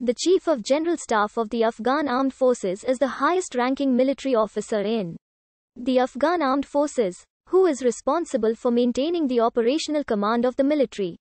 The Chief of General Staff of the Afghan Armed Forces is the highest ranking military officer in the Afghan Armed Forces, who is responsible for maintaining the operational command of the military.